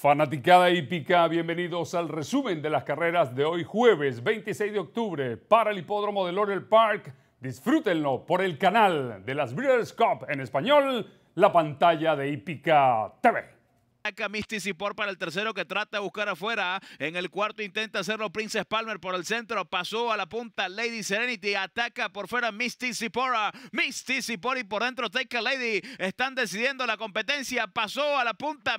Fanaticada hípica, bienvenidos al resumen de las carreras de hoy jueves 26 de octubre para el hipódromo de Laurel Park. Disfrútenlo por el canal de las Breeders' Cup en español, la pantalla de hípica TV. Misty por para el tercero que trata de buscar afuera. En el cuarto intenta hacerlo Princess Palmer por el centro. Pasó a la punta Lady Serenity. Ataca por fuera Misty por y por dentro Take a Lady. Están decidiendo la competencia. Pasó a la punta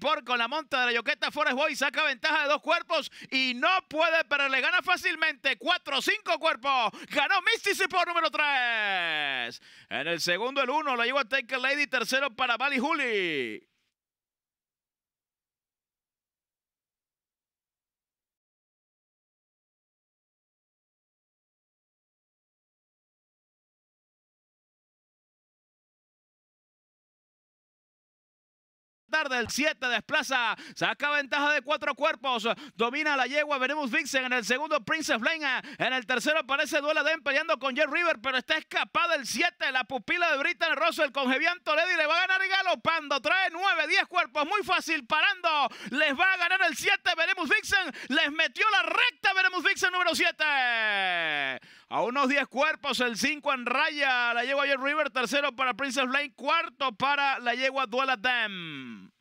por con la monta de la yoqueta Forest Boy. Saca ventaja de dos cuerpos y no puede, pero le gana fácilmente. Cuatro, cinco cuerpos. Ganó por número tres. En el segundo el uno lo lleva Take a Lady. Tercero para Bali Juli. tarde, el 7 desplaza, saca ventaja de cuatro cuerpos, domina la yegua, veremos Vixen en el segundo, Princess Lane, en el tercero aparece Duela de peleando con Jerry River, pero está escapada el 7, la pupila de Britain Russell el Jevian Toledo le va a ganar y galopando, trae 9, 10 cuerpos, muy fácil, parando, les va a ganar el 7, veremos Vixen, les metió la recta, veremos Vixen número 7. A unos 10 cuerpos, el 5 en raya. La yegua Joy River, tercero para Princess Lane, cuarto para la yegua Duela Dam.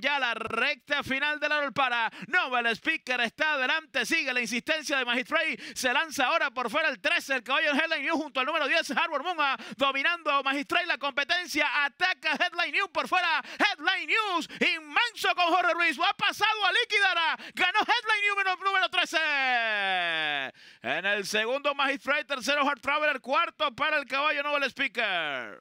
Ya la recta final del árbol para Nobel Speaker está adelante, sigue la insistencia de Magistray, se lanza ahora por fuera el 13, el caballo Headline New junto al número 10, Harbor Moon dominando Magistray la competencia, ataca Headline New por fuera, Headline News, inmenso con Jorge Ruiz, ha pasado a liquidar, ganó Headline New número 13. En el segundo Magistray, tercero Hard Traveler, cuarto para el caballo Nobel Speaker.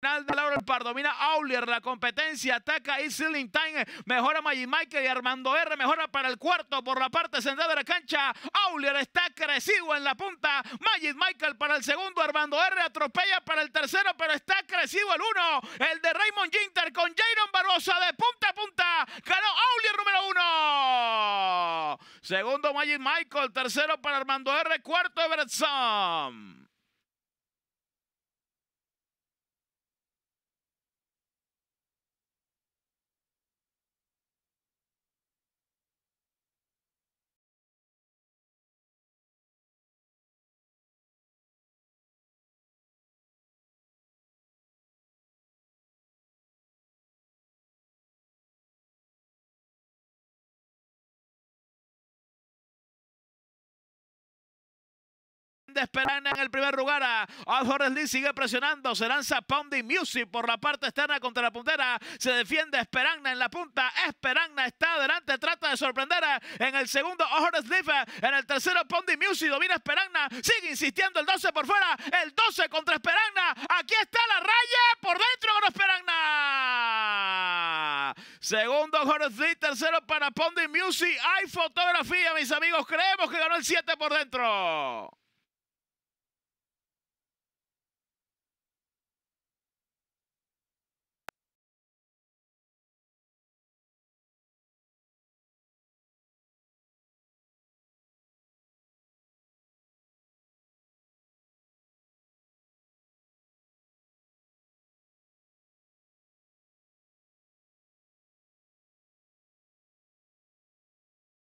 final de hora, El Pardo. Domina Aulier la competencia. Ataca ceiling Time. Mejora Magic Michael y Armando R. Mejora para el cuarto por la parte central de la cancha. Aulier está crecido en la punta. Magic Michael para el segundo. Armando R atropella para el tercero, pero está crecido el uno. El de Raymond Ginter con Jairon Barbosa de punta a punta. Ganó Aulier número uno. Segundo Magic Michael. Tercero para Armando R. Cuarto Everett Esperagna en el primer lugar. Álvarez Lee sigue presionando. Se lanza Pondi Music por la parte externa contra la puntera. Se defiende Esperanza en la punta. Esperanza está adelante. Trata de sorprender en el segundo. Álvarez Lee en el tercero. Pondi Music domina Esperanza, Sigue insistiendo el 12 por fuera. El 12 contra Esperanza, Aquí está la raya por dentro con Esperagna. Segundo Horace Lee, tercero para Pondi Music. Hay fotografía, mis amigos. Creemos que ganó el 7 por dentro.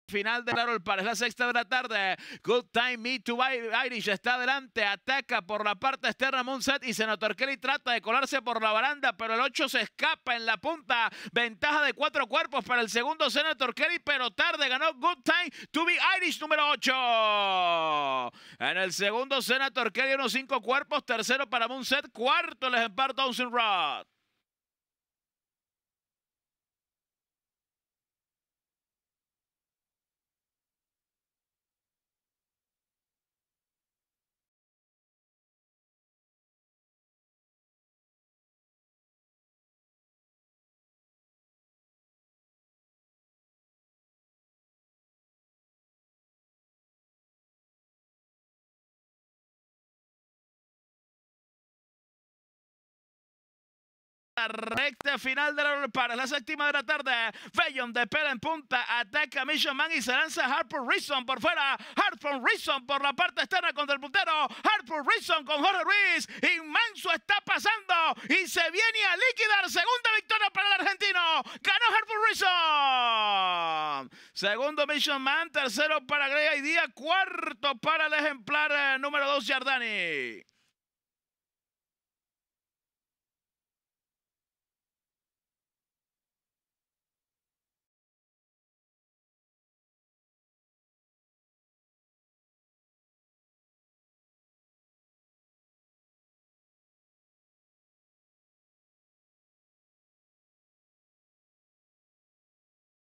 final de Harold para la sexta de la tarde. Good time, me to Irish está adelante, ataca por la parte externa Monset y Senator Kelly trata de colarse por la baranda, pero el 8 se escapa en la punta. Ventaja de cuatro cuerpos para el segundo Senator Kelly, pero tarde ganó Good time to be Irish número 8. En el segundo Senator Kelly, unos cinco cuerpos, tercero para Monset, cuarto el ejemplar Dawson Rod. La recta final de la para la séptima de la tarde. Fellon de pela en punta. Ataca a Mission Man y se lanza Harper Reason por fuera. Harper Reason por la parte externa contra el puntero. Harper Reason con Jorge Ruiz. Inmanso está pasando y se viene a liquidar. Segunda victoria para el argentino. Ganó Harper Reason. Segundo Mission Man. Tercero para Grey Díaz. Cuarto para el ejemplar eh, número 2 Giardani.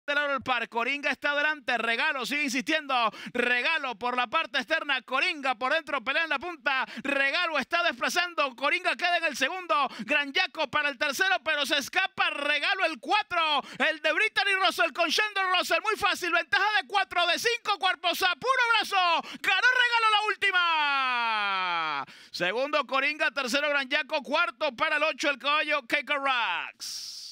del el par. Coringa está adelante. Regalo sigue insistiendo. Regalo por la parte externa. Coringa por dentro pelea en la punta. Regalo está desplazando. Coringa queda en el segundo. Gran Yaco para el tercero, pero se escapa. Regalo el cuatro, El de Brittany Russell con Shandon Russell. Muy fácil. Ventaja de cuatro, de cinco cuerpos a puro brazo. Ganó regalo la última. Segundo Coringa. Tercero Gran Yaco, Cuarto para el ocho, el caballo Keiko Rocks.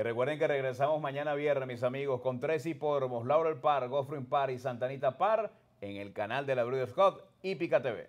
Y eh, recuerden que regresamos mañana viernes, mis amigos, con tres hipódromos, Laurel Park, Goffrin Park y Santanita Par en el canal de la Brudio Scott y Pica TV.